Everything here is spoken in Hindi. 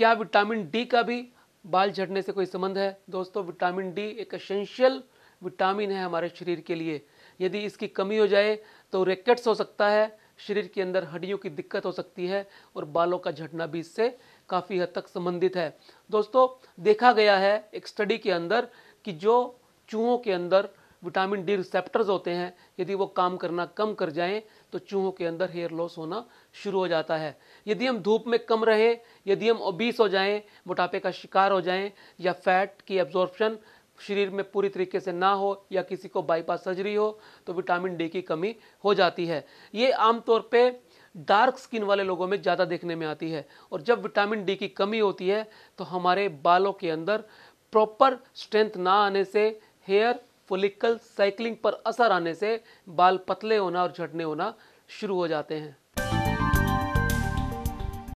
क्या विटामिन डी का भी बाल झड़ने से कोई संबंध है दोस्तों विटामिन डी एक एसेंशियल विटामिन है हमारे शरीर के लिए यदि इसकी कमी हो जाए तो रैकेट्स हो सकता है शरीर के अंदर हड्डियों की दिक्कत हो सकती है और बालों का झड़ना भी इससे काफ़ी हद तक संबंधित है दोस्तों देखा गया है एक स्टडी के अंदर कि जो चूहों के अंदर विटामिन डी रिसेप्टर्स होते हैं यदि वो काम करना कम कर जाएं तो चूहों के अंदर हेयर लॉस होना शुरू हो जाता है यदि हम धूप में कम रहे यदि हम ओबीस हो जाएं मोटापे का शिकार हो जाएं या फैट की एब्जॉर्प्शन शरीर में पूरी तरीके से ना हो या किसी को बाईपास सर्जरी हो तो विटामिन डी की कमी हो जाती है ये आमतौर पर डार्क स्किन वाले लोगों में ज़्यादा देखने में आती है और जब विटामिन डी की कमी होती है तो हमारे बालों के अंदर प्रॉपर स्ट्रेंथ ना आने से हेयर फोलिकल साइकिलिंग पर असर आने से बाल पतले होना और झटने होना शुरू हो जाते हैं